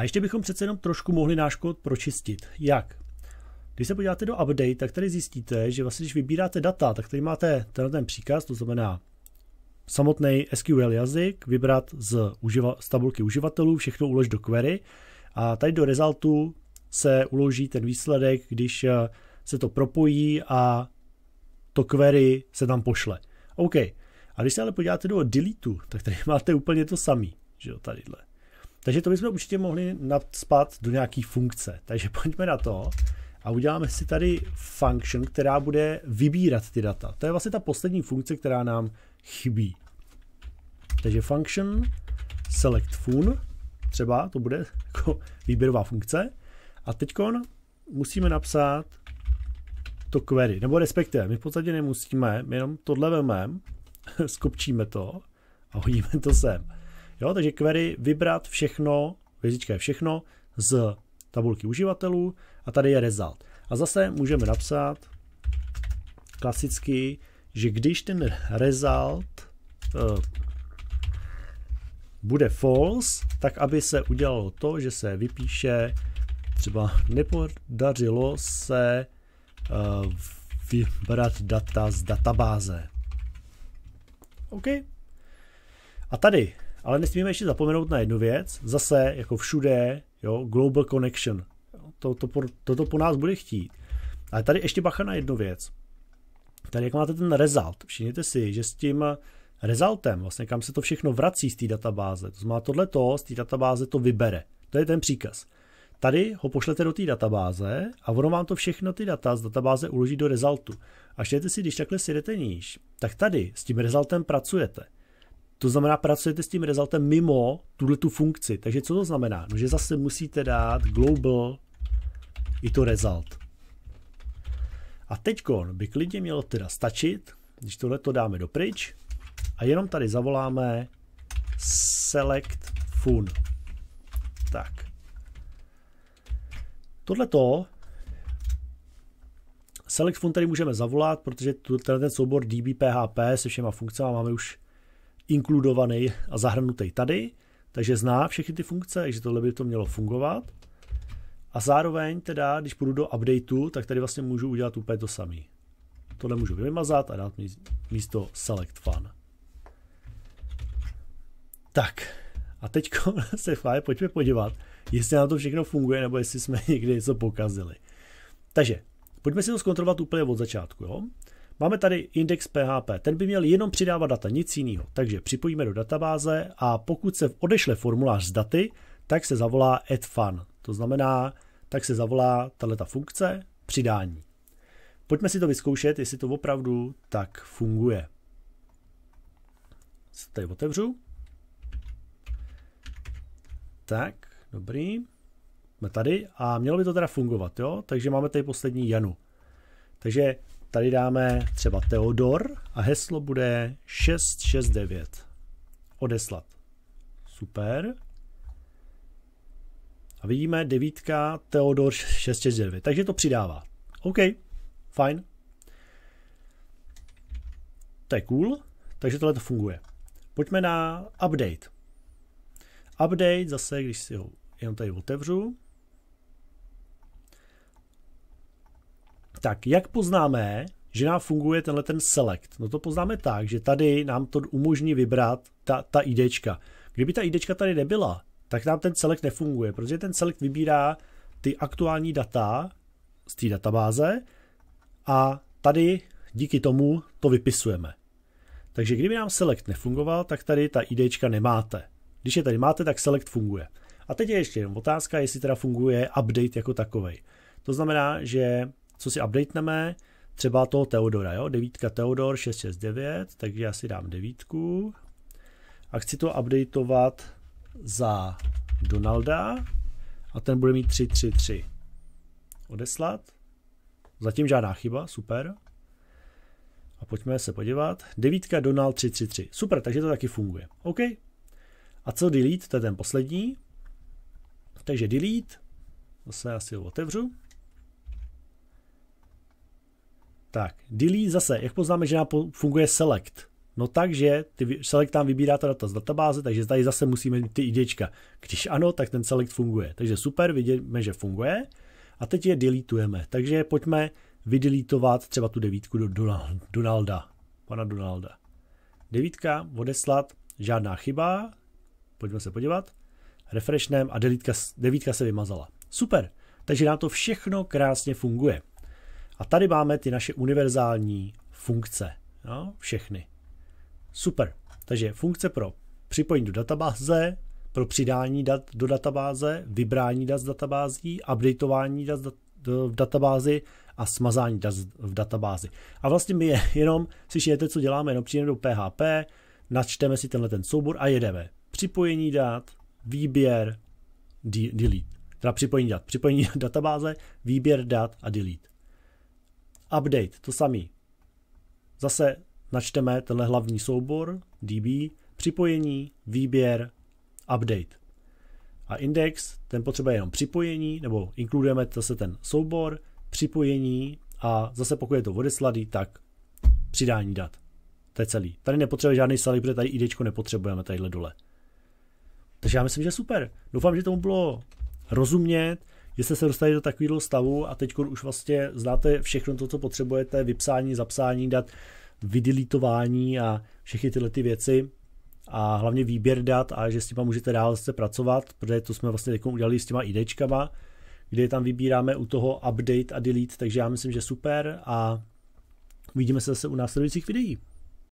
A ještě bychom přece jenom trošku mohli náš kód pročistit. Jak? Když se podíváte do update, tak tady zjistíte, že vlastně když vybíráte data, tak tady máte tenhle ten příkaz, to znamená samotný SQL jazyk, vybrat z, uživa, z tabulky uživatelů, všechno ulož do query a tady do resultu se uloží ten výsledek, když eh, se to propojí a to query se tam pošle. OK. A když se ale podíváte do deletu, tak tady máte úplně to samý, že jo, tadyhle. Takže to bychom určitě mohli nadspat do nějaký funkce. Takže pojďme na to a uděláme si tady function, která bude vybírat ty data. To je vlastně ta poslední funkce, která nám chybí. Takže function select fun, třeba to bude jako výběrová funkce. A teď musíme napsat to query, nebo respektive, my v podstatě nemusíme, my jenom tohle vememe, skopčíme to a hodíme to sem. Jo, takže query vybrat všechno, hvězdička je všechno, z tabulky uživatelů a tady je result. A zase můžeme napsat klasicky, že když ten result uh, bude false, tak aby se udělalo to, že se vypíše třeba nepodařilo se uh, vybrat data z databáze. OK. A tady ale nesmíme ještě zapomenout na jednu věc, zase jako všude, jo, global connection. To, to, po, to, to po nás bude chtít. Ale tady ještě bacha na jednu věc. Tady jak máte ten result, všimněte si, že s tím resultem, vlastně kam se to všechno vrací z té databáze, to znamená to, z té databáze to vybere. To je ten příkaz. Tady ho pošlete do té databáze a ono vám to všechno ty data z databáze uloží do resultu. A všimněte si, když takhle si jdete níž, tak tady s tím resultem pracujete. To znamená, pracujete s tím resultem mimo tuhle tu funkci. Takže co to znamená? No, že zase musíte dát global i to result. A teď by klidně mělo teda stačit, když tohle to dáme do pryč a jenom tady zavoláme select fun. Tak. Tohle to select fun tady můžeme zavolat, protože tenhle ten soubor db.php se všema funkcemi máme už inkludovaný a zahrnutý tady, takže zná všechny ty funkce, takže tohle by to mělo fungovat. A zároveň teda, když půjdu do updateu, tak tady vlastně můžu udělat úplně to samé. Tohle můžu vymazat a dát místo select fun. Tak, a teď se fajn, pojďme podívat, jestli na to všechno funguje, nebo jestli jsme někdy něco pokazili. Takže, pojďme si to zkontrolovat úplně od začátku, jo? Máme tady index PHP, ten by měl jenom přidávat data, nic jiného. Takže připojíme do databáze a pokud se odešle formulář s daty, tak se zavolá add fun. To znamená, tak se zavolá tato funkce přidání. Pojďme si to vyzkoušet, jestli to opravdu tak funguje. Se tady otevřu. Tak, dobrý. Jsme tady a mělo by to teda fungovat, jo? Takže máme tady poslední Janu. Takže Tady dáme třeba Teodor a heslo bude 669. Odeslat. Super. A vidíme devítka Teodor 669, takže to přidává. OK, fajn. To je cool, takže tohle to funguje. Pojďme na update. Update zase, když si ho jenom tady otevřu, Tak jak poznáme, že nám funguje tenhle ten select? No to poznáme tak, že tady nám to umožní vybrat ta, ta IDčka. Kdyby ta IDčka tady nebyla, tak nám ten select nefunguje, protože ten select vybírá ty aktuální data z té databáze a tady díky tomu to vypisujeme. Takže kdyby nám select nefungoval, tak tady ta IDčka nemáte. Když je tady máte, tak select funguje. A teď je ještě jenom otázka, jestli teda funguje update jako takovej. To znamená, že co si updateneme, třeba toho Teodora, jo? devítka Teodor 669, takže já si dám devítku a chci to updateovat za Donalda a ten bude mít 333. Odeslat. Zatím žádná chyba, super. A pojďme se podívat. Devítka Donald 333. Super, takže to taky funguje. OK. A co delete, to je ten poslední. Takže delete, zase asi ho otevřu. Tak, delete zase, jak poznáme, že nám funguje select? No takže ty select tam vybírá ta data z databáze, takže tady zase musíme mít ty idečka. Když ano, tak ten select funguje. Takže super, vidíme, že funguje. A teď je deletujeme. Takže pojďme vydelitovat třeba tu devítku do Donalda. Pana Donalda. Devítka, odeslat, žádná chyba. Pojďme se podívat. Refreshnem a devítka, devítka se vymazala. Super, takže nám to všechno krásně funguje. A tady máme ty naše univerzální funkce. Jo? No, všechny. Super. Takže funkce pro připojení do databáze, pro přidání dat do databáze, vybrání dat z databází, updateování dat v databázi a smazání dat v databázi. A vlastně my je jenom, slyšíte, co děláme, jenom přijdeme do PHP, načteme si tenhle ten soubor a jedeme. Připojení dat, výběr, delete. Teda připojení dat, připojení databáze, výběr dat a delete. Update, to samý. Zase načteme tenhle hlavní soubor, DB, připojení, výběr, update. A index, ten potřebuje jenom připojení, nebo inkludujeme zase ten soubor, připojení a zase pokud je to odesladý, tak přidání dat. To je celý. Tady nepotřebuje žádný salik, protože tady idečko nepotřebujeme tadyhle dole. Takže já myslím, že super. Doufám, že tomu bylo rozumět že jste se dostali do takového stavu a teď už vlastně znáte všechno to, co potřebujete, vypsání, zapsání dat, vydelitování a všechny tyhle ty věci a hlavně výběr dat a že s těma můžete dál se pracovat, protože to jsme vlastně teď udělali s těma idečkama, kde tam vybíráme u toho update a delete, takže já myslím, že super a vidíme se zase u následujících videí.